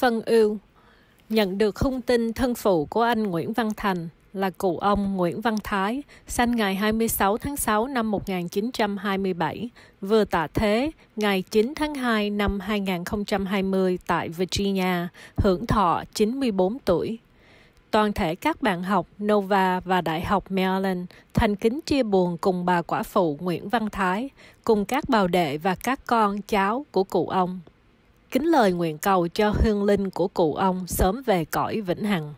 phân ưu nhận được thông tin thân phụ của anh Nguyễn Văn Thành là cụ ông Nguyễn Văn Thái, sinh ngày 26 tháng 6 năm 1927, vừa tạ thế ngày 9 tháng 2 năm 2020 tại Virginia, hưởng thọ 94 tuổi. Toàn thể các bạn học Nova và Đại học Maryland thành kính chia buồn cùng bà quả phụ Nguyễn Văn Thái, cùng các bào đệ và các con cháu của cụ ông kính lời nguyện cầu cho hương linh của cụ ông sớm về cõi vĩnh hằng